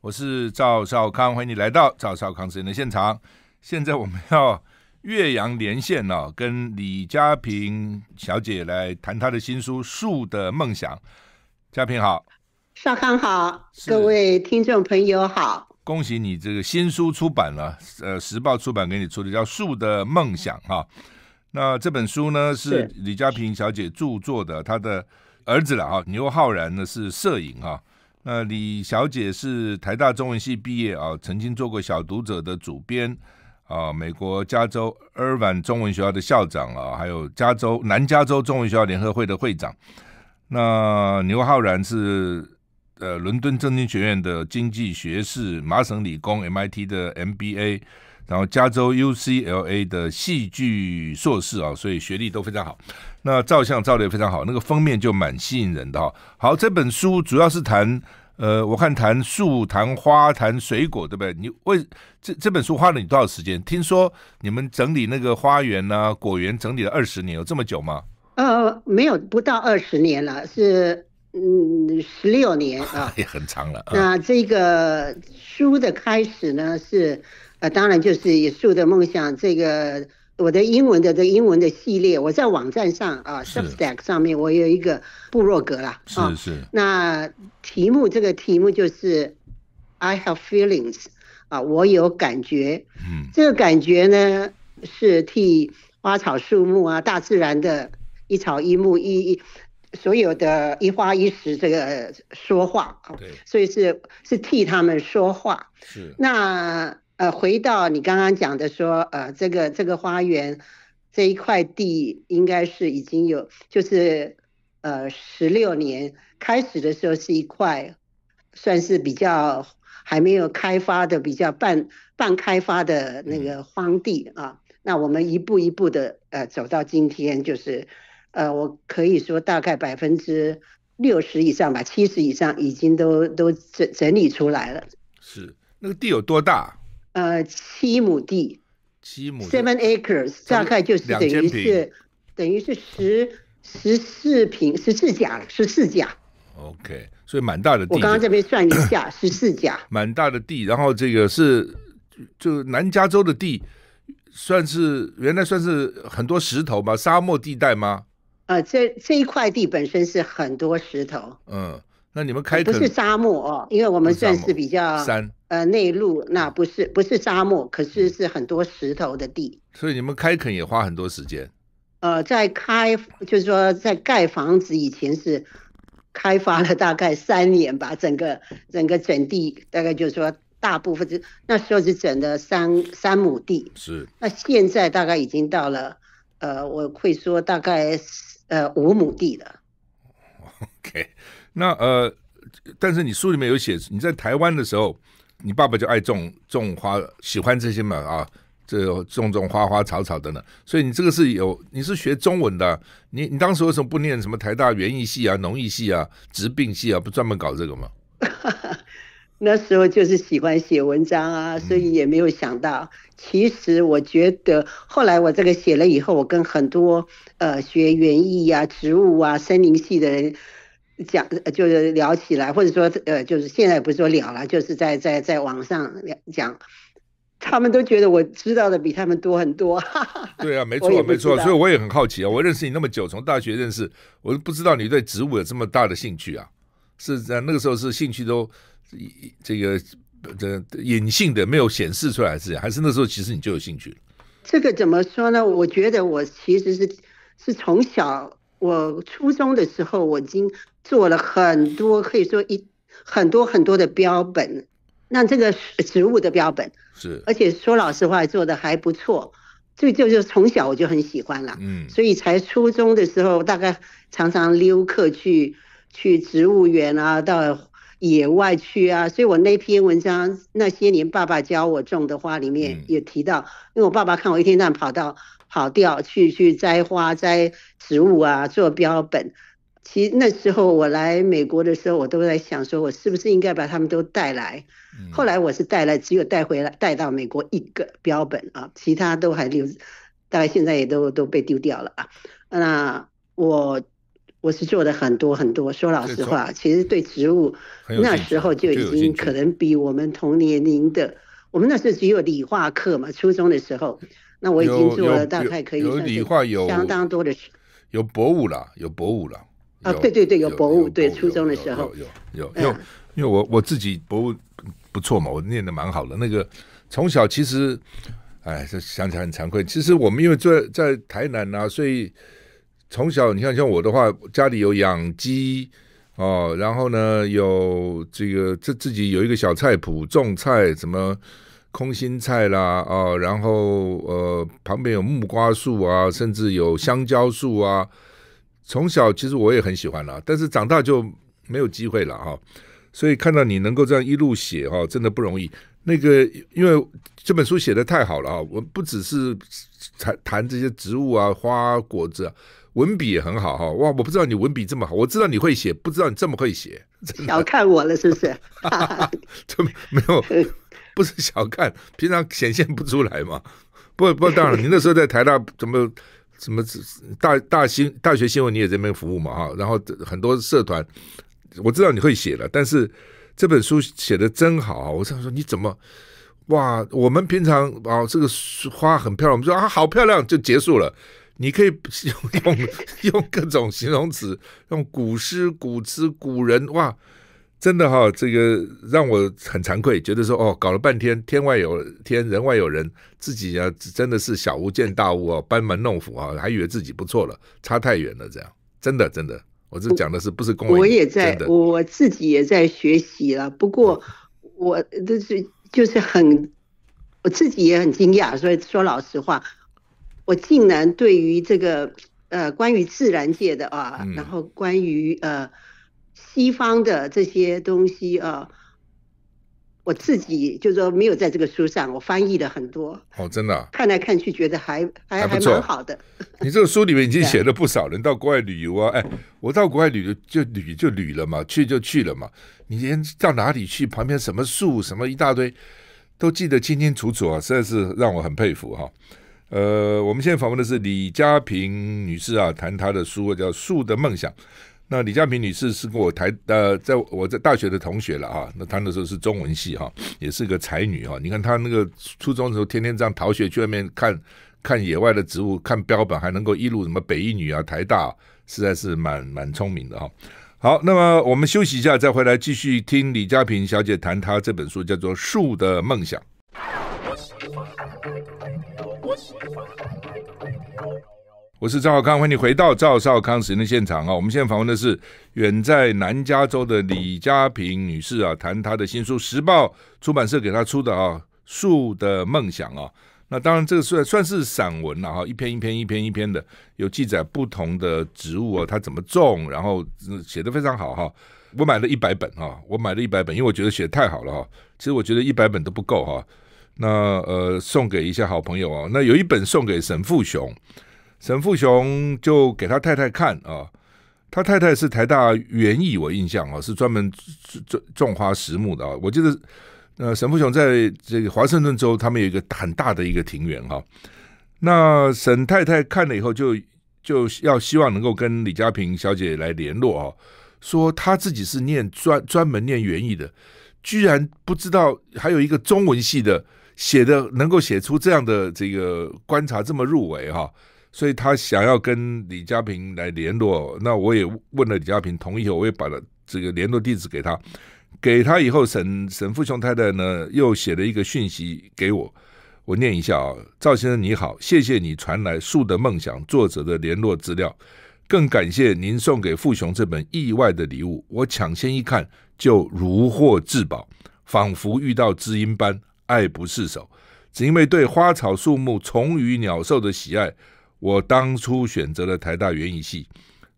我是赵少康，欢迎你来到赵少康时间的现场。现在我们要岳阳连线呢，跟李佳平小姐来谈她的新书《树的梦想》。佳平好，少康好，各位听众朋友好！恭喜你这个新书出版了，呃，时报出版给你出的叫《树的梦想》哈。那这本书呢是李佳平小姐著作的，她的儿子了哈，牛浩然呢是摄影哈。呃，李小姐是台大中文系毕业啊，曾经做过《小读者》的主编啊，美国加州阿尔万中文学校的校长啊，还有加州南加州中文学校联合会的会长。那牛浩然是呃，伦敦政经学院的经济学士，麻省理工 MIT 的 MBA，然后加州 UCLA 的戏剧硕士啊，所以学历都非常好。那照相照的也非常好，那个封面就蛮吸引人的哈。好，这本书主要是谈呃，我看谈树、谈花、谈水果，对不对？你为这这本书花了你多少时间？听说你们整理那个花园呢、果园，整理了二十年，有这么久吗？呃，没有，不到二十年了，是嗯十六年啊，也 很长了。那这个书的开始呢，是呃，当然就是以树的梦想这个。我的英文的这英文的系列，我在网站上啊，Substack 上面，我有一个部落格啦。啊。是那题目这个题目就是 “I have feelings”，啊，我有感觉。嗯。这个感觉呢，是替花草树木啊、大自然的一草一木、一所有的一花一石这个说话啊。对。所以是是替他们说话。是。那。呃，回到你刚刚讲的说，呃，这个这个花园这一块地应该是已经有，就是呃，十六年开始的时候是一块，算是比较还没有开发的比较半半开发的那个荒地啊。那我们一步一步的呃走到今天，就是呃，我可以说大概百分之六十以上吧，七十以上已经都都整整理出来了。是那个地有多大？呃，七亩地，七亩，seven acres，大概就是等于是，等于是十十四平十四甲十四甲。OK，所以蛮大的地，我刚刚这边算一下，十四甲。蛮大的地，然后这个是，就南加州的地，算是原来算是很多石头吗？沙漠地带吗？呃，这这一块地本身是很多石头。嗯。那你们开垦不是沙漠哦，因为我们算是比较山呃内陆，那不是不是沙漠，可是是很多石头的地。所以你们开垦也花很多时间。呃，在开就是说在盖房子以前是开发了大概三年吧，整个整个整地大概就是说大部分是那时候是整的三三亩地，是那现在大概已经到了呃我会说大概呃五亩地了。OK。那呃，但是你书里面有写，你在台湾的时候，你爸爸就爱种种花，喜欢这些嘛啊，这种种花花草草的呢。所以你这个是有，你是学中文的，你你当时为什么不念什么台大园艺系啊、农艺系啊、植病系啊，不专门搞这个吗？那时候就是喜欢写文章啊，所以也没有想到。其实我觉得，后来我这个写了以后，我跟很多呃学园艺呀、植物啊、森林系的人。讲就是聊起来，或者说呃，就是现在不是说聊了，就是在在在网上讲，他们都觉得我知道的比他们多很多。对啊，没错没错，所以我也很好奇啊。我认识你那么久，从大学认识，我都不知道你对植物有这么大的兴趣啊。是在那个时候是兴趣都这个这隐性的没有显示出来，是还是那时候其实你就有兴趣这个怎么说呢？我觉得我其实是是从小。我初中的时候，我已经做了很多，可以说一很多很多的标本。那这个是植物的标本，是，而且说老实话，做的还不错。这就是从小我就很喜欢了，嗯，所以才初中的时候，大概常常溜课去去植物园啊，到野外去啊。所以我那篇文章，那些年爸爸教我种的花里面也提到，因为我爸爸看我一天到晚跑到。跑掉去去摘花摘植物啊做标本，其实那时候我来美国的时候，我都在想说我是不是应该把他们都带来，后来我是带来只有带回来带到美国一个标本啊，其他都还留，大概现在也都都被丢掉了啊。那我我是做的很多很多，说老实话，其实对植物那时候就已经可能比我们同年龄的，我们那时候只有理化课嘛，初中的时候。那我已经做了，大概可以。有理化，有相当多的。有博物啦，有博物啦。啊，对对对，有博物，对初中的时候。有有有，因为我我自己博物不错嘛，我念的蛮好的。那个从小其实，哎，想起来很惭愧。其实我们因为在在台南啊，所以从小你看像我的话，家里有养鸡哦，然后呢有这个这自己有一个小菜谱，种菜什么。空心菜啦，啊，然后呃，旁边有木瓜树啊，甚至有香蕉树啊。从小其实我也很喜欢啦，但是长大就没有机会了哈。所以看到你能够这样一路写哈，真的不容易。那个因为这本书写的太好了啊，我不只是谈谈这些植物啊、花果子，啊。文笔也很好哈。哇，我不知道你文笔这么好，我知道你会写，不知道你这么会写，小看我了是不是？哈哈哈哈哈，这没有。不是小看，平常显现不出来嘛？不，不当然，你那时候在台大怎么怎么大大新大学新闻，你也在那边服务嘛？哈，然后很多社团，我知道你会写了，但是这本书写的真好，我想说你怎么哇？我们平常啊，这个花很漂亮，我们说啊好漂亮就结束了。你可以 用用用各种形容词，用古诗、古词、古人，哇！真的哈，这个让我很惭愧，觉得说哦，搞了半天，天外有天，人外有人，自己啊真的是小巫见大巫啊，班门弄斧啊，还以为自己不错了，差太远了，这样，真的真的，我这讲的是不是？公？我也在，我自己也在学习了，不过我都是就是很，我自己也很惊讶，所以说老实话，我竟然对于这个呃关于自然界的啊，然后关于呃。西方的这些东西啊，我自己就说没有在这个书上，我翻译了很多哦，真的看来看去觉得还还还不好的。你这个书里面已经写 了不少人到国外旅游啊，哎，我到国外旅游就旅就旅了嘛，去就去了嘛。你连到哪里去，旁边什么树什么一大堆都记得清清楚楚啊，实在是让我很佩服哈。呃，我们现在访问的是李嘉平女士啊，谈她的书叫《树的梦想》。那李佳平女士是跟我台呃，在我在大学的同学了哈，那她那时候是中文系哈，也是个才女哈。你看她那个初中的时候天天这样逃学去外面看看野外的植物、看标本，还能够一路什么北一女啊、台大，实在是蛮蛮聪明的哈。好，那么我们休息一下，再回来继续听李佳平小姐谈她这本书叫做《树的梦想》。我是赵少康，欢迎你回到赵少康时的现场啊！我们现在访问的是远在南加州的李佳平女士啊，谈她的新书《时报》出版社给她出的啊，《树的梦想》啊。那当然这个算算是散文了哈，一篇一篇一篇一篇的，有记载不同的植物啊，它怎么种，然后写的非常好哈。我买了一百本啊，我买了一百本，因为我觉得写的太好了哈。其实我觉得一百本都不够哈。那呃，送给一些好朋友啊，那有一本送给沈富雄。沈富雄就给他太太看啊，他太太是台大园艺我印象啊，是专门种种花实木的啊。我记得呃，沈富雄在这个华盛顿州，他们有一个很大的一个庭园哈。那沈太太看了以后，就就要希望能够跟李家平小姐来联络啊，说她自己是念专专门念园艺的，居然不知道还有一个中文系的写的能够写出这样的这个观察这么入围哈。所以他想要跟李家平来联络，那我也问了李家平同意后，我也把了这个联络地址给他，给他以后，沈沈富雄太太呢又写了一个讯息给我，我念一下啊，赵先生你好，谢谢你传来《树的梦想》作者的联络资料，更感谢您送给富雄这本意外的礼物，我抢先一看就如获至宝，仿佛遇到知音般爱不释手，只因为对花草树木、虫鱼鸟兽的喜爱。我当初选择了台大园艺系，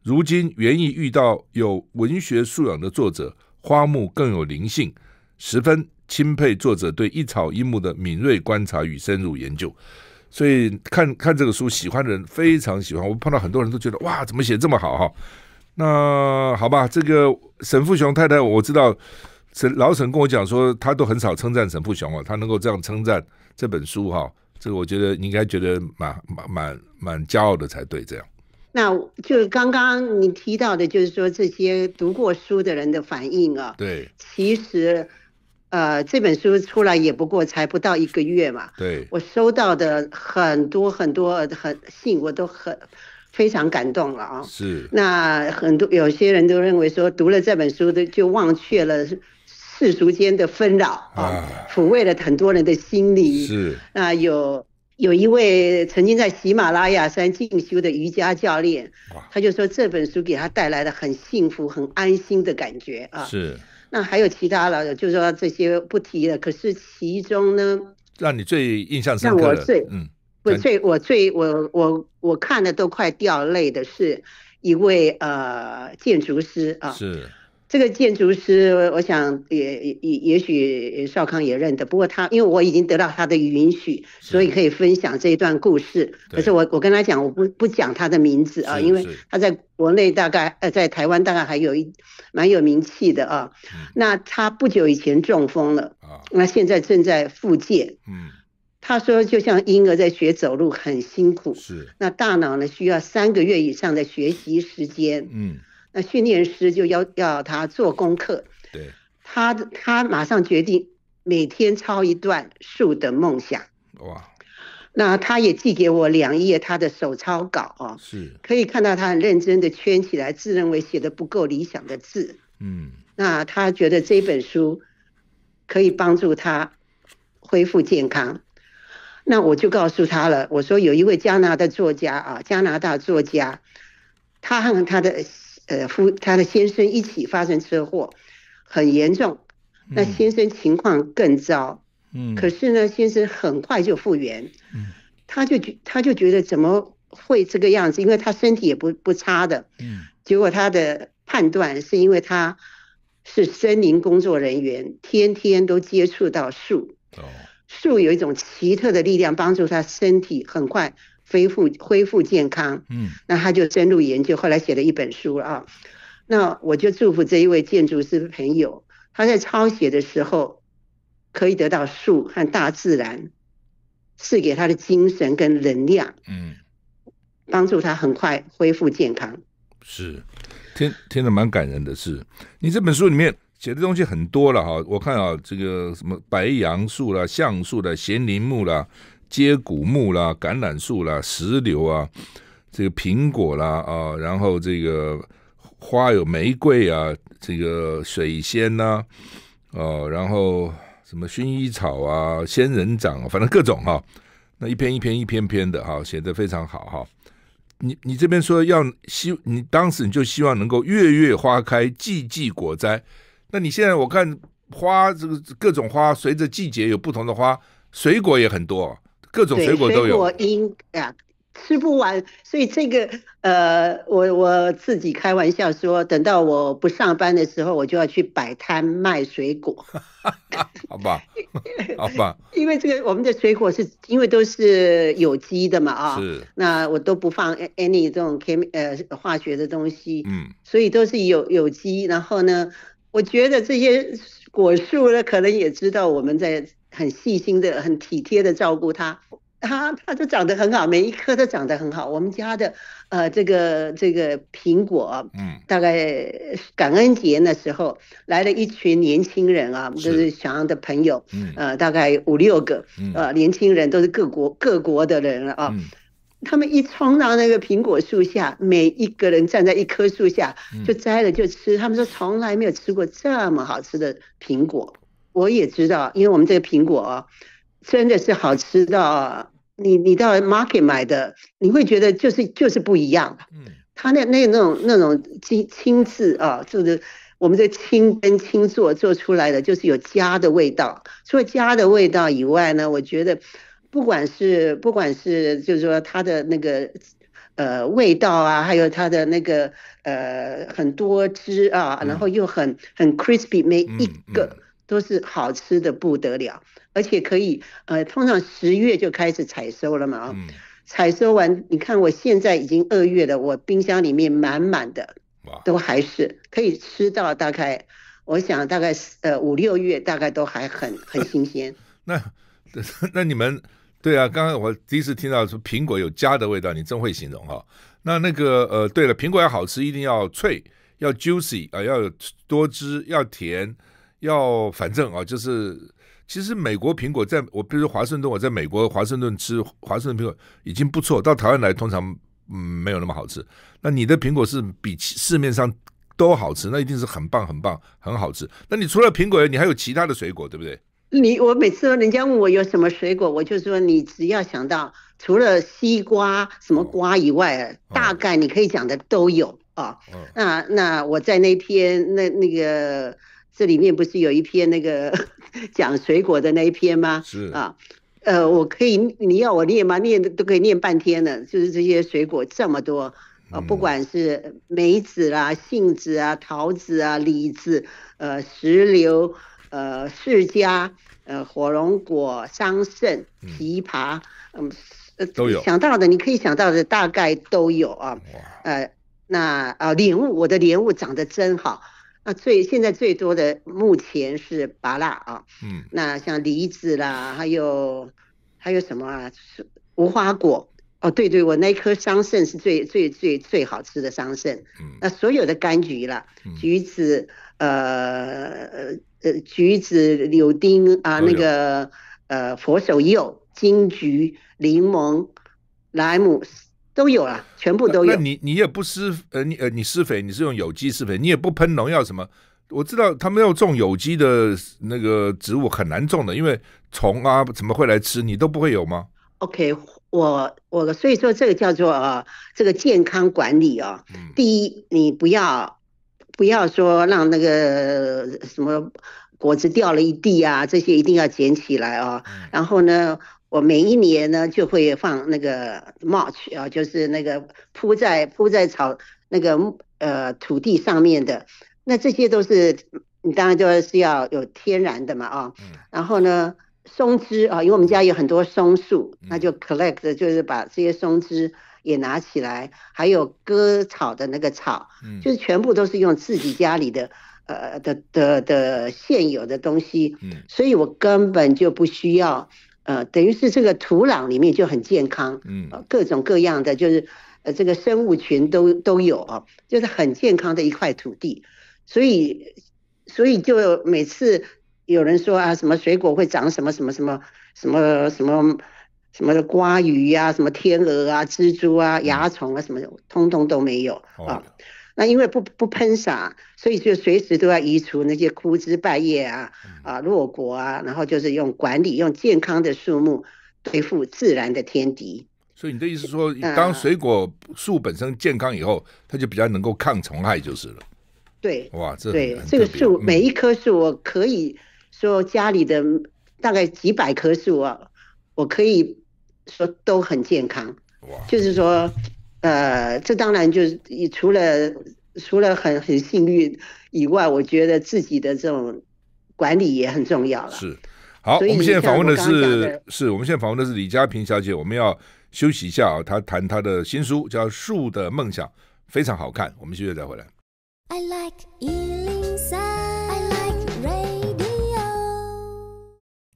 如今园艺遇到有文学素养的作者，花木更有灵性，十分钦佩作者对一草一木的敏锐观察与深入研究。所以看看这个书，喜欢的人非常喜欢。我碰到很多人都觉得哇，怎么写这么好哈？那好吧，这个沈富雄太太，我知道沈老沈跟我讲说，他都很少称赞沈富雄啊，他能够这样称赞这本书哈。这个我觉得你应该觉得蛮蛮蛮蛮骄傲的才对，这样。那就刚刚你提到的，就是说这些读过书的人的反应啊。对。其实，呃，这本书出来也不过才不到一个月嘛。对。我收到的很多很多很信，我都很非常感动了啊。是。那很多有些人都认为说，读了这本书的就忘却了。世俗间的纷扰啊，抚慰了很多人的心灵。是，那有有一位曾经在喜马拉雅山进修的瑜伽教练，他就说这本书给他带来了很幸福、很安心的感觉啊。是，那还有其他的，就是说这些不提了。可是其中呢，让你最印象深刻，让我最嗯，最我最我我我看的都快掉泪的是，一位呃建筑师啊是。这个建筑师，我想也也也许少康也认得。不过他，因为我已经得到他的允许，所以可以分享这一段故事。可是我我跟他讲，我不不讲他的名字啊，因为他在国内大概呃在台湾大概还有一蛮有名气的啊。那他不久以前中风了啊，那现在正在复健。嗯，他说就像婴儿在学走路很辛苦，是。那大脑呢需要三个月以上的学习时间。嗯。那训练师就要要他做功课，对，他他马上决定每天抄一段树的梦想。哇！那他也寄给我两页他的手抄稿啊，是，可以看到他很认真的圈起来，自认为写的不够理想的字。嗯，那他觉得这本书可以帮助他恢复健康，那我就告诉他了，我说有一位加拿大作家啊，加拿大作家，他和他的。呃，夫他的先生一起发生车祸，很严重，那先生情况更糟，嗯，可是呢，先生很快就复原，嗯，他就觉他就觉得怎么会这个样子？因为他身体也不不差的，嗯，结果他的判断是因为他是森林工作人员，天天都接触到树，哦，树有一种奇特的力量帮助他身体很快。恢复恢复健康，嗯，那他就深入研究，后来写了一本书啊。那我就祝福这一位建筑师朋友，他在抄写的时候，可以得到树和大自然赐给他的精神跟能量，嗯，帮助他很快恢复健康。是，听听着蛮感人的。是你这本书里面写的东西很多了哈，我看啊，这个什么白杨树啦、橡树啦、咸林木啦，接骨木啦，橄榄树啦，石榴啊，这个苹果啦啊，然后这个花有玫瑰啊，这个水仙呐，哦，然后什么薰衣草啊，仙人掌，反正各种哈，那一篇一篇一篇篇的哈，写的非常好哈。你你这边说要希，你当时你就希望能够月月花开，季季果摘。那你现在我看花这个各种花随着季节有不同的花，水果也很多。各种水果都有，吃不完，所以这个呃，我我自己开玩笑说，等到我不上班的时候，我就要去摆摊卖水果，好吧？好吧，因为这个我们的水果是因为都是有机的嘛啊，是，那我都不放 any 这种 chem 呃化学的东西，嗯，所以都是有有机。然后呢，我觉得这些果树呢，可能也知道我们在。很细心的、很体贴的照顾它，它它就长得很好，每一棵都长得很好。我们家的呃这个这个苹果，嗯，大概感恩节那时候来了一群年轻人啊，就是小杨的朋友，嗯，呃大概五六个，呃年轻人都是各国各国的人了啊，他们一冲到那个苹果树下，每一个人站在一棵树下就摘了就吃，他们说从来没有吃过这么好吃的苹果。我也知道，因为我们这个苹果哦、真的是好吃到你你到 market 买的，你会觉得就是就是不一样。嗯，它那那那种那种亲亲自啊，就是我们这亲跟亲做做出来的，就是有家的味道。除了家的味道以外呢，我觉得不管是不管是就是说它的那个呃味道啊，还有它的那个呃很多汁啊，然后又很很 crispy，每一个。都是好吃的不得了，而且可以呃，通常十月就开始采收了嘛啊，采收完你看我现在已经二月了，我冰箱里面满满的，都还是可以吃到大概，我想大概呃五六月大概都还很 很新鲜。那 那你们对啊，刚刚我第一次听到说苹果有家的味道，你真会形容哈。那那个呃，对了，苹果要好吃一定要脆，要 juicy 啊，要多汁，要甜。要反正啊，就是其实美国苹果，在我比如说华盛顿，我在美国华盛顿吃华盛顿苹果已经不错。到台湾来，通常嗯没有那么好吃。那你的苹果是比市面上都好吃，那一定是很棒、很棒、很好吃。那你除了苹果，你还有其他的水果，对不对？你我每次人家问我有什么水果，我就说你只要想到除了西瓜什么瓜以外，大概你可以讲的都有啊。那那我在那篇那那个。这里面不是有一篇那个 讲水果的那一篇吗？是啊，呃，我可以你要我念吗？念都可以念半天了。就是这些水果这么多啊，不管是梅子啦、杏子啊、桃子啊、李子、呃，石榴、呃，释迦、呃，火龙果、桑葚、枇杷，嗯，都有想到的，你可以想到的大概都有啊。呃，那啊，莲雾，我的莲雾长得真好。啊，最现在最多的目前是芭辣啊，嗯，那像梨子啦，还有还有什么啊？是无花果。哦，对对，我那颗桑葚是最最最最好吃的桑葚。嗯，那所有的柑橘啦，橘子，呃呃橘子、柳丁啊，那个呃佛手柚、金桔、柠檬、莱姆。都有了，全部都有。那你你也不施呃你呃你施肥，你是用有机施肥，你也不喷农药什么？我知道他们要种有机的那个植物很难种的，因为虫啊怎么会来吃？你都不会有吗？OK，我我所以说这个叫做呃这个健康管理啊。第一，你不要不要说让那个什么果子掉了一地啊，这些一定要捡起来啊。然后呢？我每一年呢就会放那个 march 啊，就是那个铺在铺在草那个呃土地上面的，那这些都是你当然就是要有天然的嘛啊，然后呢松枝啊，因为我们家有很多松树，那就 collect 就是把这些松枝也拿起来，还有割草的那个草，就是全部都是用自己家里的呃的的的现有的东西，所以我根本就不需要。呃，等于是这个土壤里面就很健康，嗯，各种各样的就是呃这个生物群都都有啊，就是很健康的一块土地，所以所以就每次有人说啊什么水果会长什么什么什么什么什么什么的瓜鱼啊，什么天鹅啊，蜘蛛啊，蚜虫啊什么，通通都没有啊。那因为不不喷洒，所以就随时都要移除那些枯枝败叶啊，啊落果啊，然后就是用管理、用健康的树木对付自然的天敌。所以你的意思说，当水果树本身健康以后，它就比较能够抗虫害就是了。对，哇，这对这个树每一棵树，我可以说家里的大概几百棵树啊，我可以说都很健康。哇，就是说。呃，这当然就是除了除了很很幸运以外，我觉得自己的这种管理也很重要了。是，好，我们现在访问的是，是我们现在访问的是李佳平小姐。我们要休息一下啊，她谈她的新书叫《树的梦想》，非常好看。我们休息再回来。I like 103, I like radio.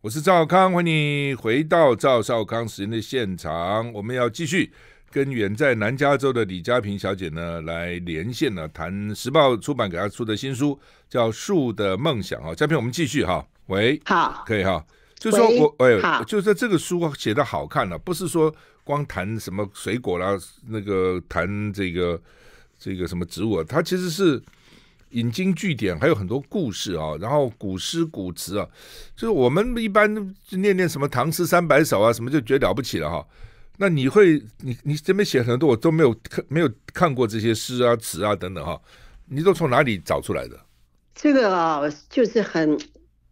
我是赵康，欢迎你回到赵少康时间的现场。我们要继续。跟远在南加州的李佳平小姐呢来连线呢谈《时报》出版给她出的新书，叫《树的梦想》啊。佳平，我们继续哈。喂，好，可以哈。就说我哎，就是这个书写的好看了，不是说光谈什么水果啦，那个谈这个这个什么植物啊，它其实是引经据典，还有很多故事啊。然后古诗古词啊，就是我们一般念念什么《唐诗三百首》啊，什么就觉得了不起了哈。那你会，你你这边写很多，我都没有看，没有看过这些诗啊、词啊等等哈，你都从哪里找出来的？这个啊，就是很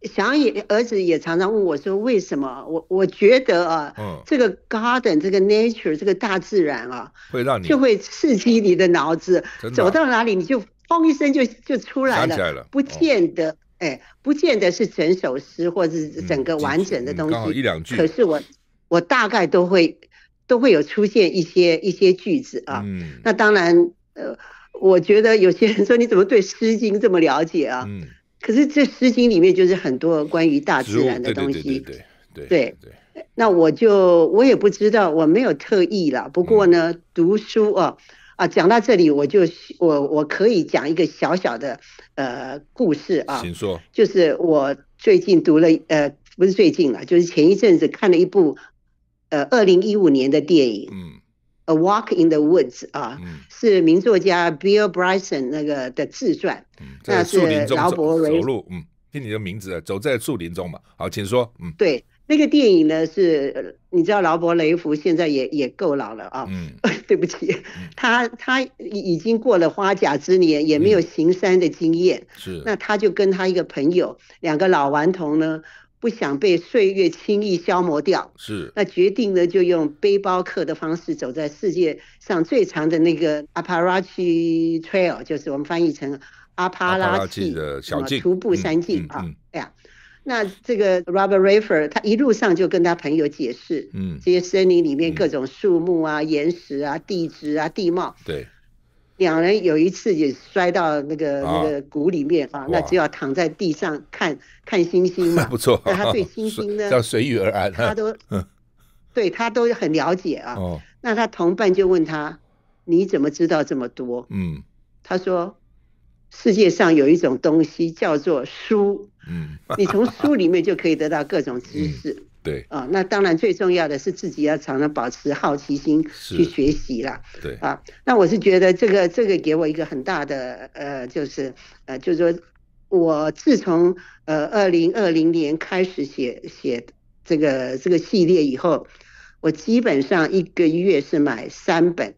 想，儿子也常常问我说为什么？我我觉得啊，嗯，这个 garden 这个 nature 这个大自然啊，会让你就会刺激你的脑子，走到哪里你就嘣一声就就出来了，起来了，不见得哎，不见得是整首诗或者整个完整的东，西。一两句，可是我我大概都会。都会有出现一些一些句子啊，那当然，呃，我觉得有些人说你怎么对《诗经》这么了解啊？可是这《诗经》里面就是很多关于大自然的东西，对对对对对那我就我也不知道，我没有特意啦。不过呢，读书啊啊，讲到这里，我就我我可以讲一个小小的呃故事啊。请说。就是我最近读了呃，不是最近了，就是前一阵子看了一部。呃，二零一五年的电影《嗯，A Walk in the Woods》啊，是名作家 Bill Bryson 那个的自传，那是劳勃走路，嗯，听你的名字，走在树林中嘛。好，请说，嗯，对，那个电影呢是，你知道劳勃雷弗现在也也够老了啊，嗯，对不起，他他已经过了花甲之年，也没有行山的经验，是，那他就跟他一个朋友，两个老顽童呢。不想被岁月轻易消磨掉，是那决定呢，就用背包客的方式走在世界上最长的那个 a p a c h i Trail，就是我们翻译成阿帕拉契的小径，徒步山径啊。哎呀，那这个 Robert r a f e r 他一路上就跟他朋友解释，嗯，这些森林里面各种树木啊、岩石啊、地质啊、地貌，对。两人有一次也摔到那个那个谷里面啊，那只要躺在地上看看星星嘛。不错，那他对星星呢？要 随遇而安，他都对他都很了解啊。那他同伴就问他：“你怎么知道这么多？”嗯，他说：“世界上有一种东西叫做书，嗯，你从书里面就可以得到各种知识。” 对啊，那当然最重要的是自己要常常保持好奇心去学习啦。对啊，那我是觉得这个这个给我一个很大的呃，就是呃，就说我自从呃二零二零年开始写写这个这个系列以后，我基本上一个月是买三本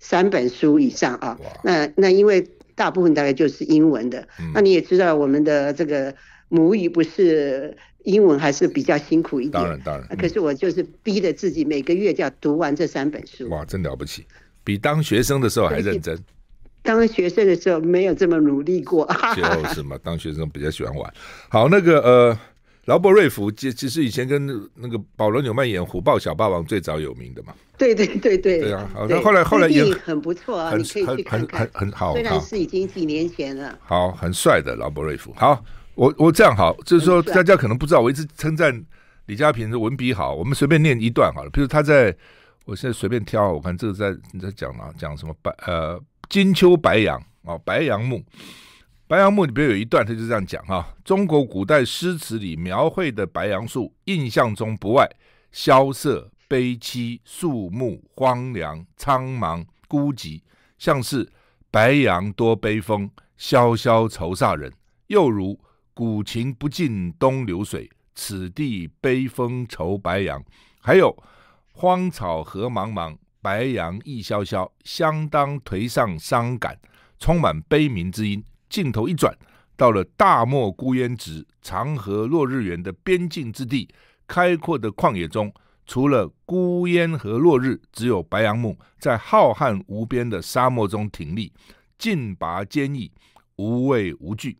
三本书以上啊。那那因为大部分大概就是英文的，那你也知道我们的这个母语不是。英文还是比较辛苦一点，当然当然。可是我就是逼着自己每个月就要读完这三本书。哇，真了不起，比当学生的时候还认真。当学生的时候没有这么努力过，就是嘛，当学生比较喜欢玩。好，那个呃，劳勃瑞福，其其实以前跟那个保罗纽曼演《虎豹小霸王》最早有名的嘛。对对对对。对啊，那后来后来演很不错，很很很很好。虽然是已经几年前了。好，很帅的劳勃瑞福。好。我我这样好，就是说大家可能不知道，我一直称赞李佳平的文笔好。我们随便念一段好了，比如他在我现在随便挑，我看这个在你在讲哪讲什么白呃金秋白杨啊白杨木白杨木里边有一段，他就这样讲哈。中国古代诗词里描绘的白杨树，印象中不外萧瑟悲凄、树木荒凉、苍茫孤寂，像是白杨多悲风，萧萧愁煞人，又如。古琴不尽东流水，此地悲风愁白杨。还有荒草何茫茫，白杨亦萧萧，相当颓丧伤感，充满悲鸣之音。镜头一转，到了大漠孤烟直，长河落日圆的边境之地。开阔的旷野中，除了孤烟和落日，只有白杨木在浩瀚无边的沙漠中挺立，劲拔坚毅，无畏无惧。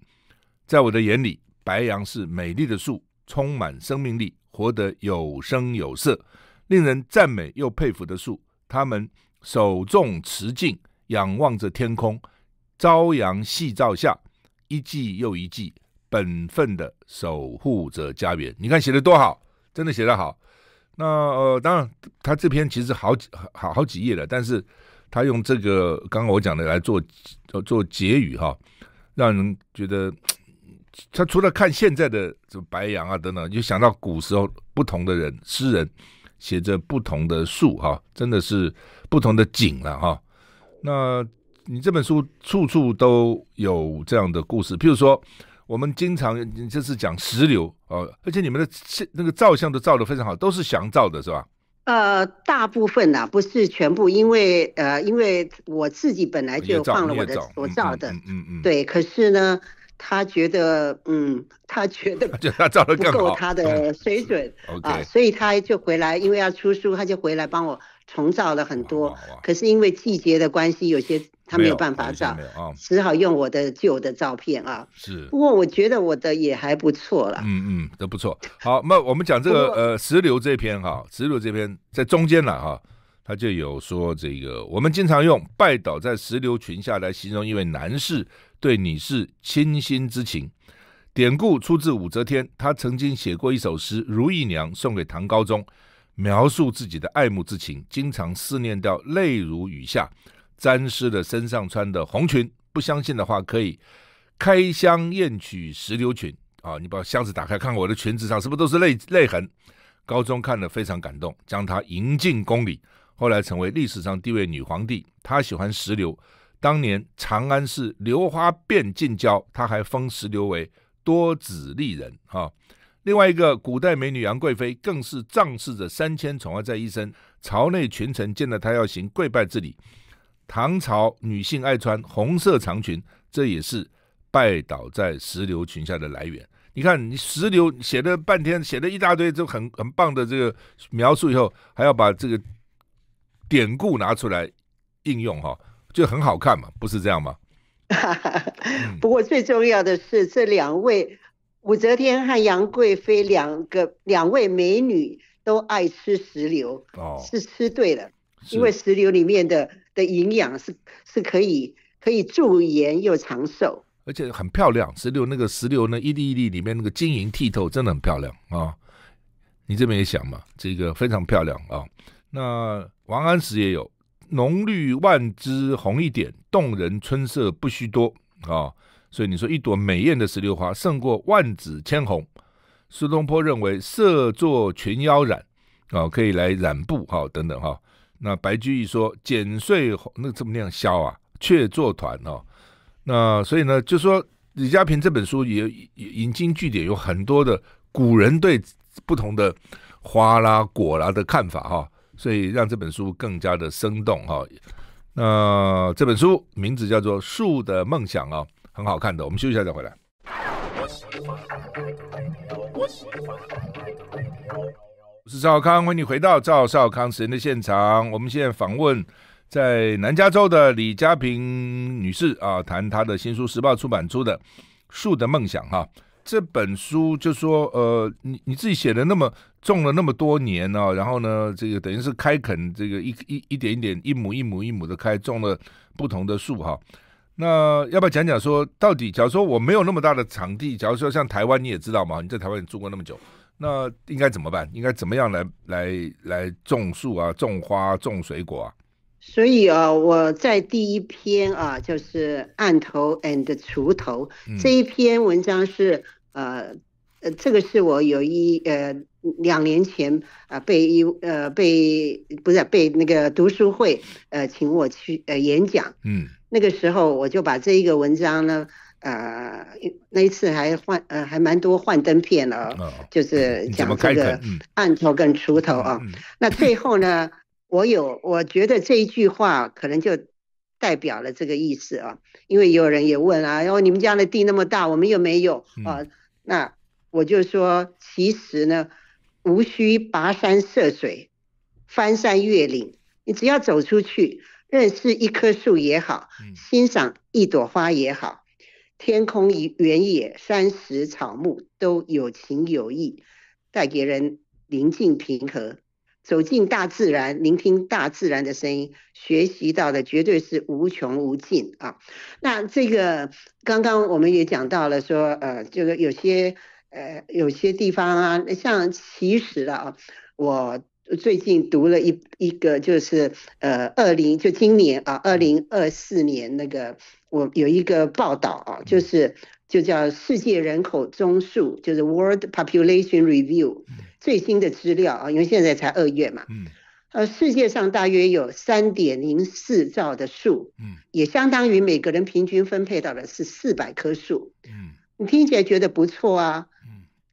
在我的眼里，白杨是美丽的树，充满生命力，活得有声有色，令人赞美又佩服的树。它们手重持敬，仰望着天空，朝阳夕照下，一季又一季，本分的守护着家园。你看写的多好，真的写的好。那呃，当然，他这篇其实好几好好好几页了，但是他用这个刚刚我讲的来做做结语哈，让人觉得。他除了看现在的这白杨啊等等，就想到古时候不同的人诗人写着不同的树哈，真的是不同的景了哈。那你这本书处处都有这样的故事，譬如说我们经常就是讲石榴啊，而且你们的那个照相都照的非常好，都是祥照的是吧？呃，大部分呐，不是全部，因为呃，因为我自己本来就放了我的所照的，嗯嗯嗯，对，可是呢。他觉得，嗯，他觉得，他照的不够他的水准啊，所以他就回来，因为要出书，他就回来帮我重照了很多。可是因为季节的关系，有些他没有办法照，只好用我的旧的照片啊。是，不过我觉得我的也还不错了。嗯嗯，都不错。好，那我们讲这个呃石榴这篇哈，石榴这篇在中间了哈，他就有说这个我们经常用拜倒在石榴裙下来形容一位男士。对你是倾心之情，典故出自武则天。她曾经写过一首诗《如意娘》，送给唐高宗，描述自己的爱慕之情，经常思念到泪如雨下，沾湿了身上穿的红裙。不相信的话，可以开箱验取石榴裙啊！你把箱子打开，看看我的裙子上是不是都是泪泪痕？高宗看了非常感动，将她迎进宫里，后来成为历史上第一位女皇帝。她喜欢石榴。当年长安市榴花遍近郊，他还封石榴为多子丽人啊。另外一个古代美女杨贵妃，更是仗势着三千宠爱在一身，朝内群臣见到她要行跪拜之礼。唐朝女性爱穿红色长裙，这也是拜倒在石榴裙下的来源。你看，你石榴写了半天，写了一大堆，就很很棒的这个描述以后，还要把这个典故拿出来应用哈。就很好看嘛，不是这样吗？不过最重要的是，这两位武则天和杨贵妃两个两位美女都爱吃石榴，哦，是吃对了，因为石榴里面的的营养是是可以可以驻颜又长寿，而且很漂亮。石榴那个石榴呢，一粒一粒里面那个晶莹剔透，真的很漂亮啊！你这边也想嘛，这个非常漂亮啊。那王安石也有。浓绿万枝红一点，动人春色不须多啊。所以你说一朵美艳的石榴花胜过万紫千红。苏东坡认为色作群妖染啊，可以来染布哈等等哈。那白居易说剪碎那这么样削啊，却作团哦。那所以呢，就说李嘉平这本书也引经据典，有很多的古人对不同的花啦果啦的看法哈。所以让这本书更加的生动哈，那这本书名字叫做《树的梦想》啊，很好看的。我们休息一下再回来。我是赵康，欢迎你回到赵少康时人的现场。我们现在访问在南加州的李家平女士啊，谈她的新书《时报出版》出的《树的梦想》哈。这本书就说呃，你你自己写的那么。种了那么多年呢，然后呢，这个等于是开垦这个一一一点一点一亩一亩一亩的开种了不同的树哈。那要不要讲讲说，到底假如说我没有那么大的场地，假如说像台湾，你也知道嘛？你在台湾住过那么久，那应该怎么办？应该怎么样来来来种树啊？种花种水果啊？所以啊，我在第一篇啊，就是案头 and 锄头这一篇文章是呃呃，这个是我有一呃。两年前啊，被一呃被不是被那个读书会呃请我去呃演讲，嗯，那个时候我就把这一个文章呢，呃，那一次还换呃还蛮多幻灯片了，就是讲这个案头跟锄头啊，那最后呢，我有我觉得这一句话可能就代表了这个意思啊，因为有人也问啊，然后你们家的地那么大，我们又没有啊，那我就说其实呢。无需跋山涉水、翻山越岭，你只要走出去，认识一棵树也好，欣赏一朵花也好，天空、原野、山石、草木都有情有义，带给人宁静平和。走进大自然，聆听大自然的声音，学习到的绝对是无穷无尽啊！那这个刚刚我们也讲到了，说呃，这个有些。呃，有些地方啊，像其实啊，我最近读了一一个，就是呃，二零就今年啊，二零二四年那个，我有一个报道啊，就是就叫《世界人口综述》，就是《World Population Review》最新的资料啊，因为现在才二月嘛，呃，世界上大约有三点零四兆的树，嗯，也相当于每个人平均分配到的是四百棵树，嗯，你听起来觉得不错啊。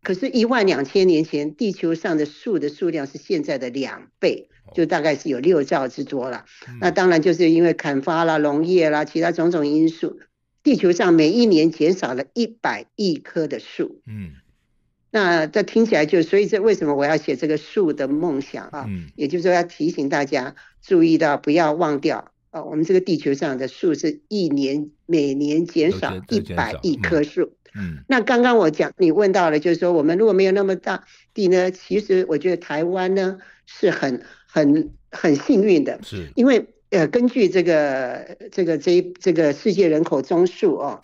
可是，一万两千年前，地球上的树的数量是现在的两倍，就大概是有六兆之多了。那当然就是因为砍伐啦、农业啦、其他种种因素，地球上每一年减少了一百亿棵的树。嗯，那这听起来就，所以这为什么我要写这个树的梦想啊？嗯，也就是说要提醒大家注意到，不要忘掉哦，我们这个地球上的树是一年每年减少一百亿棵树。嗯，那刚刚我讲你问到了，就是说我们如果没有那么大地呢，其实我觉得台湾呢是很很很幸运的，是，因为呃根据这个这个这这个世界人口总数哦，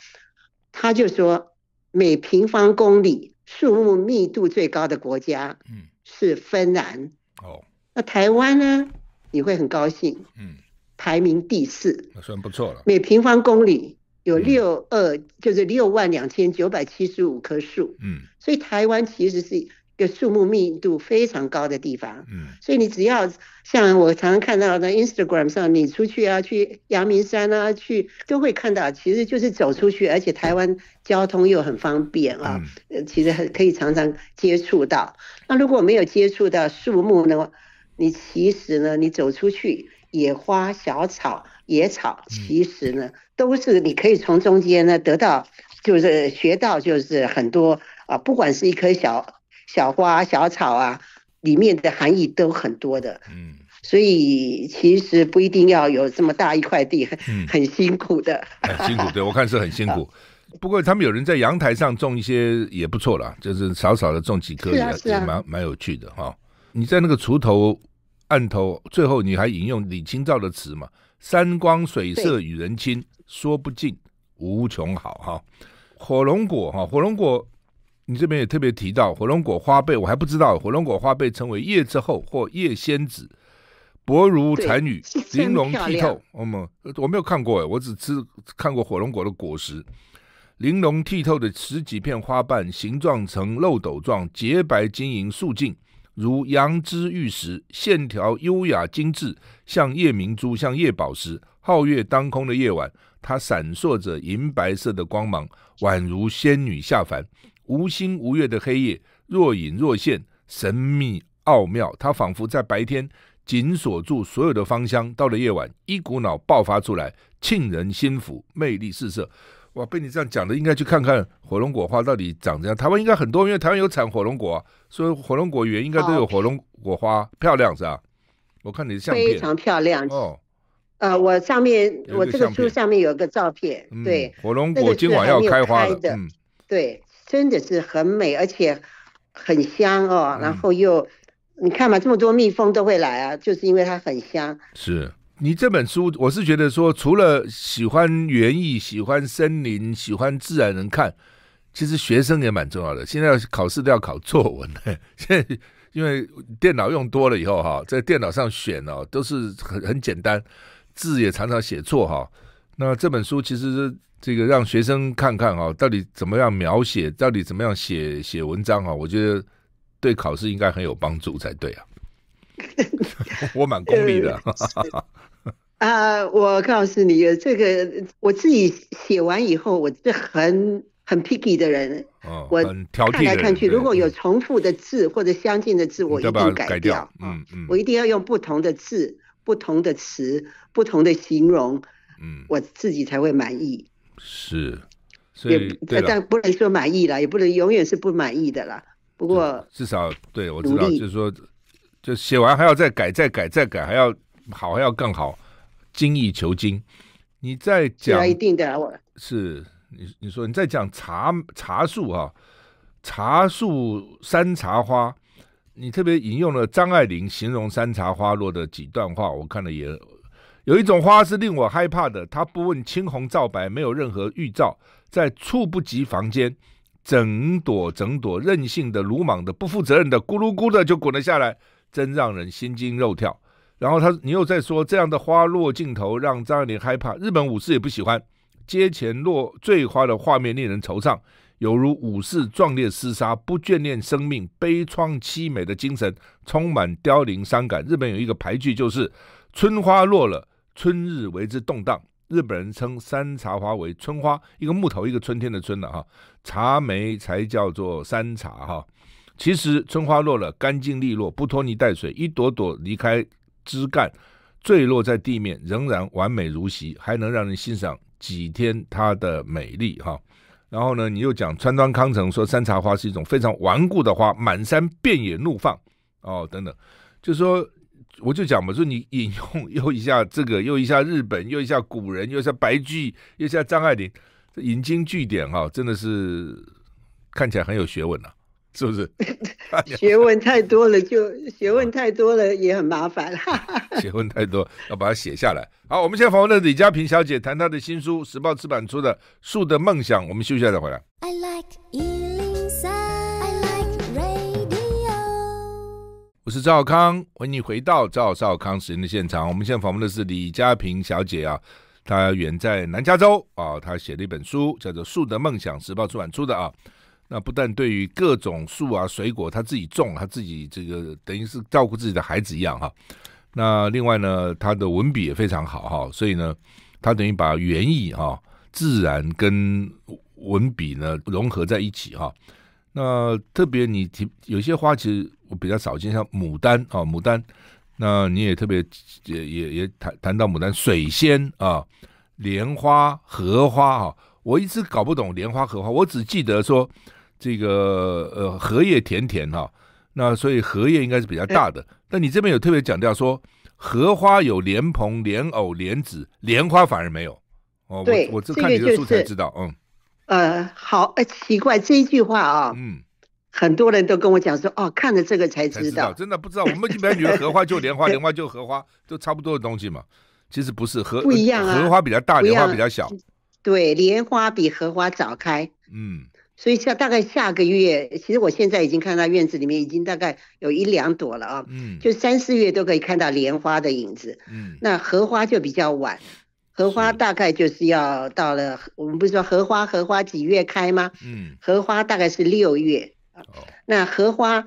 他就说每平方公里树木密度最高的国家，嗯，是芬兰，哦，那台湾呢你会很高兴，嗯，排名第四，那算不错了，每平方公里。有六二，就是六万两千九百七十五棵树，嗯，所以台湾其实是一个树木密度非常高的地方，嗯，所以你只要像我常常看到的 Instagram 上，你出去啊，去阳明山啊，去都会看到，其实就是走出去，而且台湾交通又很方便啊，其实很可以常常接触到。那如果没有接触到树木的话，你其实呢，你走出去。野花、小草、野草，其实呢，都是你可以从中间呢得到，就是学到，就是很多啊。不管是一棵小小花、小草啊，里面的含义都很多的。嗯，所以其实不一定要有这么大一块地，很很辛苦的。很辛苦，对我看是很辛苦。不过他们有人在阳台上种一些也不错啦，就是少少的种几棵也也蛮蛮有趣的哈。你在那个锄头。案头最后，你还引用李清照的词嘛？山光水色与人亲，说不尽无穷好哈。火龙果哈，火龙果你这边也特别提到火龙果花呗，我还不知道火龙果花被称为叶之后或叶仙子，薄如蝉女，玲珑剔透。哦，我我没有看过哎，我只吃看过火龙果的果实，玲珑剔透的十几片花瓣，形状呈漏斗状，洁白晶莹素净。如羊脂玉石，线条优雅精致，像夜明珠，像夜宝石。皓月当空的夜晚，它闪烁着银白色的光芒，宛如仙女下凡。无星无月的黑夜，若隐若现，神秘奥妙。它仿佛在白天紧锁住所有的芳香，到了夜晚，一股脑爆发出来，沁人心腑，魅力四射。哇，被你这样讲的，应该去看看火龙果花到底长怎样。台湾应该很多，因为台湾有产火龙果，所以火龙果园应该都有火龙果花，漂亮是啊。我看你的相片非常漂亮哦。呃，我上面我这个书上面有一个照片，对，火龙果今晚要开花的，对，真的是很美，而且很香哦。然后又你看嘛，这么多蜜蜂都会来啊，就是因为它很香。是。你这本书，我是觉得说，除了喜欢园艺、喜欢森林、喜欢自然能看，其实学生也蛮重要的。现在考试都要考作文呢。现在因为电脑用多了以后哈，在电脑上选哦，都是很很简单，字也常常写错哈。那这本书其实是这个让学生看看哈，到底怎么样描写，到底怎么样写写文章哈，我觉得对考试应该很有帮助才对啊。我 蛮功利的 啊！我告诉你，这个我自己写完以后，我是很很 picky 的人。我很挑剔看来看去，如果有重复的字或者相近的字，我一定改掉。嗯嗯，我一定要用不同的字、不同的词、不同的形容，嗯，我自己才会满意。是，所以但不能说满意了，也不能永远是不满意的啦。不过至少对我知道，就是说。就写完还要再改，再改，再改，还要好，还要更好，精益求精。你再讲，一定的，是，你你说，你再讲茶茶树哈，茶树山茶花，你特别引用了张爱玲形容山茶花落的几段话，我看了也有一种花是令我害怕的，它不问青红皂白，没有任何预兆，在猝不及防间，整朵整朵任性的、鲁莽的、不负责任的咕噜咕的就滚了下来。真让人心惊肉跳。然后他，你又在说这样的花落镜头让张爱玲害怕，日本武士也不喜欢。街前落醉花的画面令人惆怅，犹如武士壮烈厮杀，不眷恋生命，悲怆凄美的精神，充满凋零伤感。日本有一个排句，就是“春花落了，春日为之动荡”。日本人称山茶花为“春花”，一个木头，一个春天的春了哈。茶梅才叫做山茶哈。其实春花落了，干净利落，不拖泥带水，一朵朵离开枝干，坠落在地面，仍然完美如昔，还能让人欣赏几天它的美丽哈。然后呢，你又讲川端康成说山茶花是一种非常顽固的花，满山遍野怒放哦。等等，就说我就讲嘛，说你引用又一下这个，又一下日本，又一下古人，又一下白居，易，又一下张爱玲，引经据典哈，真的是看起来很有学问呐。是不是？学问太多了，就 学问太多了，也很麻烦。学问太多，要把它写下来。好，我们现在访问的是李佳平小姐，谈她的新书《时报出版出的树的梦想》。我们休息一下再回来。我是赵康，欢迎你回到赵少康时间的现场。我们现在访问的是李佳平小姐啊，她远在南加州啊，她写了一本书，叫做《树的梦想》，时报出版出的啊。那不但对于各种树啊、水果，他自己种，他自己这个等于是照顾自己的孩子一样哈。那另外呢，他的文笔也非常好哈，所以呢，他等于把园艺哈、自然跟文笔呢融合在一起哈。那特别你提有些花，其实我比较少见，像牡丹啊、牡丹。那你也特别也也也谈谈到牡丹、水仙啊、莲花、荷花啊，我一直搞不懂莲花、荷花，我只记得说。这个呃，荷叶甜甜哈，那所以荷叶应该是比较大的。但你这边有特别强调说，荷花有莲蓬、莲藕、莲子，莲花反而没有。哦，我我这看你的书才知道，嗯。呃，好，奇怪这一句话啊。嗯。很多人都跟我讲说，哦，看了这个才知道，真的不知道。我们一般女为荷花就莲花，莲花就荷花，都差不多的东西嘛。其实不是，荷不一样啊。荷花比较大，莲花比较小。对，莲花比荷花早开。嗯。所以下大概下个月，其实我现在已经看到院子里面已经大概有一两朵了啊。嗯，就三四月都可以看到莲花的影子。嗯，那荷花就比较晚，荷花大概就是要到了。我们不是说荷花，荷花几月开吗？嗯，荷花大概是六月。哦，那荷花，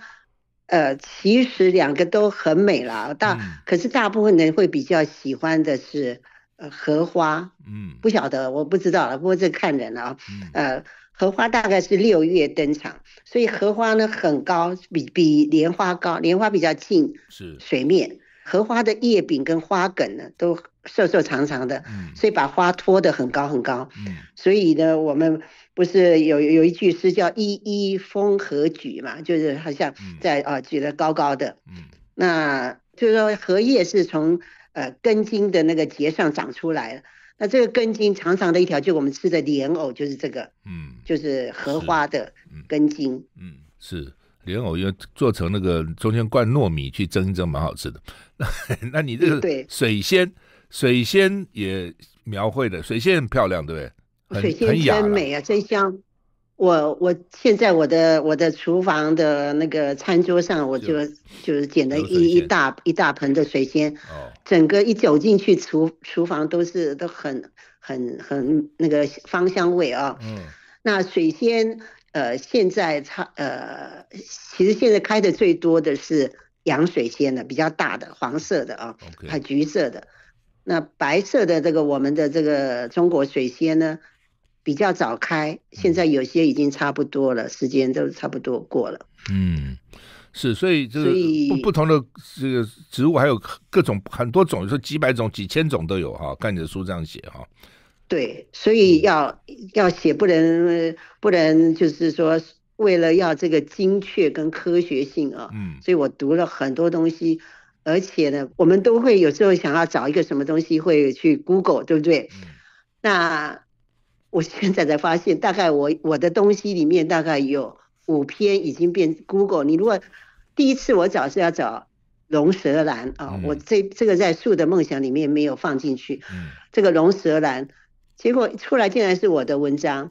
呃，其实两个都很美了，大可是大部分人会比较喜欢的是呃荷花。嗯，不晓得，我不知道了。不过这看人了啊。嗯，呃。荷花大概是六月登场，所以荷花呢很高，比比莲花高，莲花比较近是水面。荷花的叶柄跟花梗呢都瘦瘦长长的，嗯，所以把花托得很高很高。嗯，所以呢，我们不是有有一句诗叫“一一风荷举”嘛，就是好像在啊举得高高的。嗯，那就是说荷叶是从呃根茎的那个节上长出来的。那这个根茎长长的一条，就我们吃的莲藕，就是这个，嗯，就是荷花的根茎，嗯，是莲藕要做成那个中间灌糯米去蒸一蒸，蛮好吃的。那 那你这个水仙，水仙也描绘的，水仙很漂亮，对不对？水仙真美啊，真香。我我现在我的我的厨房的那个餐桌上，我就就是捡了一一大一大盆的水仙，哦，整个一走进去厨厨房都是都很很很那个芳香味啊，嗯，那水仙呃现在它呃其实现在开的最多的是洋水仙的，比较大的黄色的啊，还有橘色的，那白色的这个我们的这个中国水仙呢。比较早开，现在有些已经差不多了，时间都差不多过了。嗯，是，所以这个不同的这个植物还有各种很多种，有时候几百种、几千种都有哈。看你的书这样写哈。对，所以要要写不能不能就是说为了要这个精确跟科学性啊。嗯。所以我读了很多东西，而且呢，我们都会有时候想要找一个什么东西会去 Google，对不对？嗯。那。我现在才发现，大概我我的东西里面大概有五篇已经变 Google。你如果第一次我找是要找龙舌兰啊，我这这个在树的梦想里面没有放进去，这个龙舌兰，结果出来竟然是我的文章。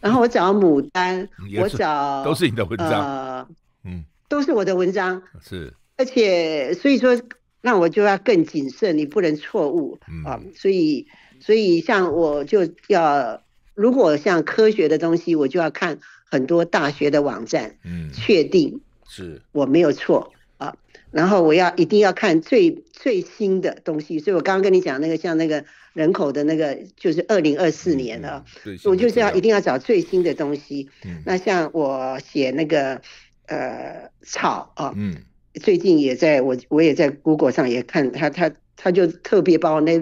然后我找牡丹，我找都是你的文章，嗯，都是我的文章，是，而且所以说，那我就要更谨慎，你不能错误啊。所以所以像我就要。如果像科学的东西，我就要看很多大学的网站，嗯，确定是我没有错啊。然后我要一定要看最最新的东西，所以我刚刚跟你讲那个像那个人口的那个，就是二零二四年啊，我就是要一定要找最新的东西。那像我写那个呃草啊，嗯，最近也在我我也在 Google 上也看他他他就特别把我那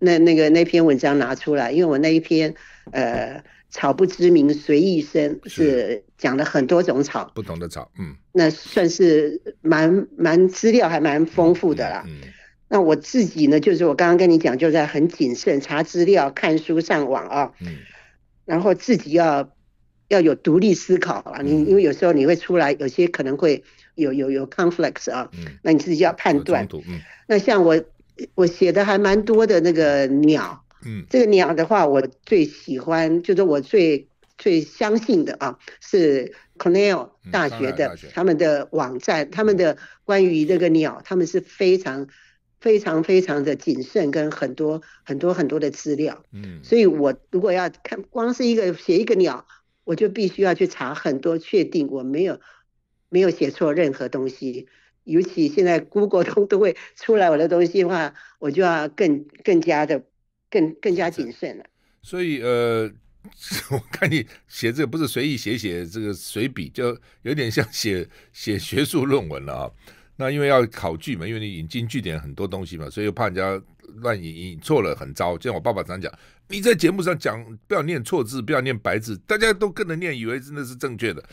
那那个那篇文章拿出来，因为我那一篇。呃，草不知名，随意生，是讲了很多种草，不同的草，嗯，那算是蛮蛮资料还蛮丰富的啦。嗯，那我自己呢，就是我刚刚跟你讲，就在很谨慎查资料、看书、上网啊。嗯。然后自己要要有独立思考啊，你因为有时候你会出来，有些可能会有有有 conflicts 啊，嗯，那你自己要判断。嗯。那像我我写的还蛮多的那个鸟。嗯，这个鸟的话，我最喜欢就是我最最相信的啊，是 Cornell 大学的他们的网站，他们的关于这个鸟，他们是非常非常非常的谨慎，跟很多很多很多的资料。嗯，所以我如果要看光是一个写一个鸟，我就必须要去查很多，确定我没有没有写错任何东西。尤其现在 Google 都都会出来我的东西的话，我就要更更加的。更更加谨慎了，所以呃，我看你写这个不是随意写写这个随笔，就有点像写 写学术论文了啊。那因为要考据嘛，因为你引经据典很多东西嘛，所以怕人家乱引引错了很糟。就像我爸爸常讲，你在节目上讲不要念错字，不要念白字，大家都跟着念，以为真的是正确的。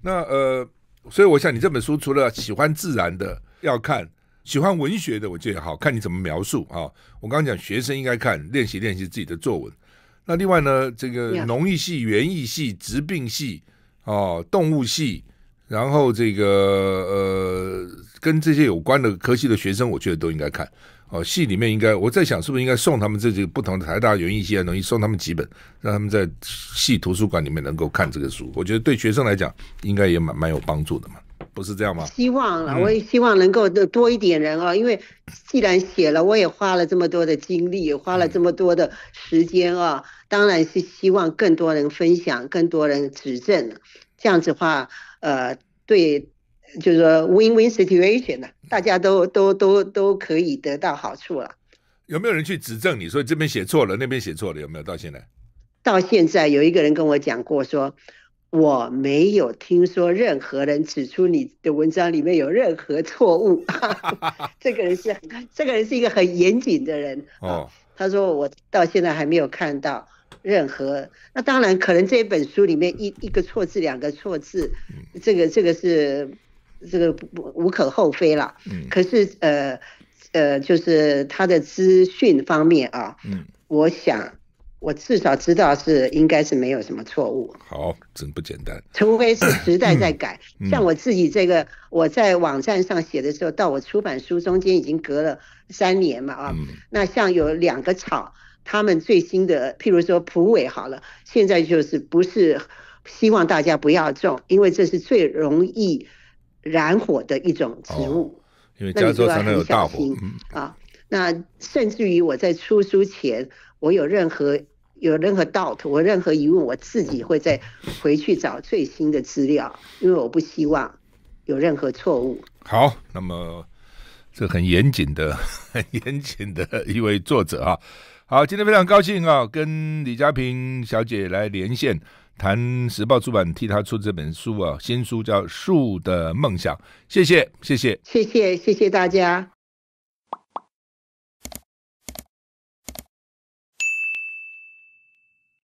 那呃，所以我想你这本书除了喜欢自然的要看。喜欢文学的，我觉得好看你怎么描述啊？我刚刚讲学生应该看练习练习自己的作文。那另外呢，这个农艺系、园艺系、植病系、哦，动物系，然后这个呃，跟这些有关的科系的学生，我觉得都应该看哦。系里面应该我在想，是不是应该送他们这几个不同的台大园艺系啊，容易送他们几本，让他们在系图书馆里面能够看这个书。我觉得对学生来讲，应该也蛮蛮有帮助的嘛。不是这样吗？希望，了，我也希望能够多一点人啊，因为既然写了，我也花了这么多的精力，花了这么多的时间啊，当然是希望更多人分享，更多人指正，这样子的话，呃，对，就是说 win-win situation 大家都都都都可以得到好处了。有没有人去指正你说这边写错了，那边写错了？有没有？到现在？到现在有一个人跟我讲过说。我没有听说任何人指出你的文章里面有任何错误。这个人是，这个人是一个很严谨的人。哦，他说我到现在还没有看到任何。那当然，可能这一本书里面一一个错字，两个错字，这个这个是这个无可厚非了。嗯。可是呃呃，就是他的资讯方面啊。嗯。我想。我至少知道是应该是没有什么错误，好，真不简单。除非是时代在改，像我自己这个我在网站上写的时候，到我出版书中间已经隔了三年嘛啊。那像有两个草，他们最新的，譬如说蒲苇，好了，现在就是不是希望大家不要种，因为这是最容易燃火的一种植物，因为加州常常有大火啊。那甚至于我在出书前，我有任何。有任何 doubt 任何疑问，我自己会再回去找最新的资料，因为我不希望有任何错误。好，那么这很严谨的、很严谨的一位作者啊。好，今天非常高兴啊，跟李佳平小姐来连线谈《时报出版》替她出这本书啊，新书叫《树的梦想》。谢谢，谢谢，谢谢，谢谢大家。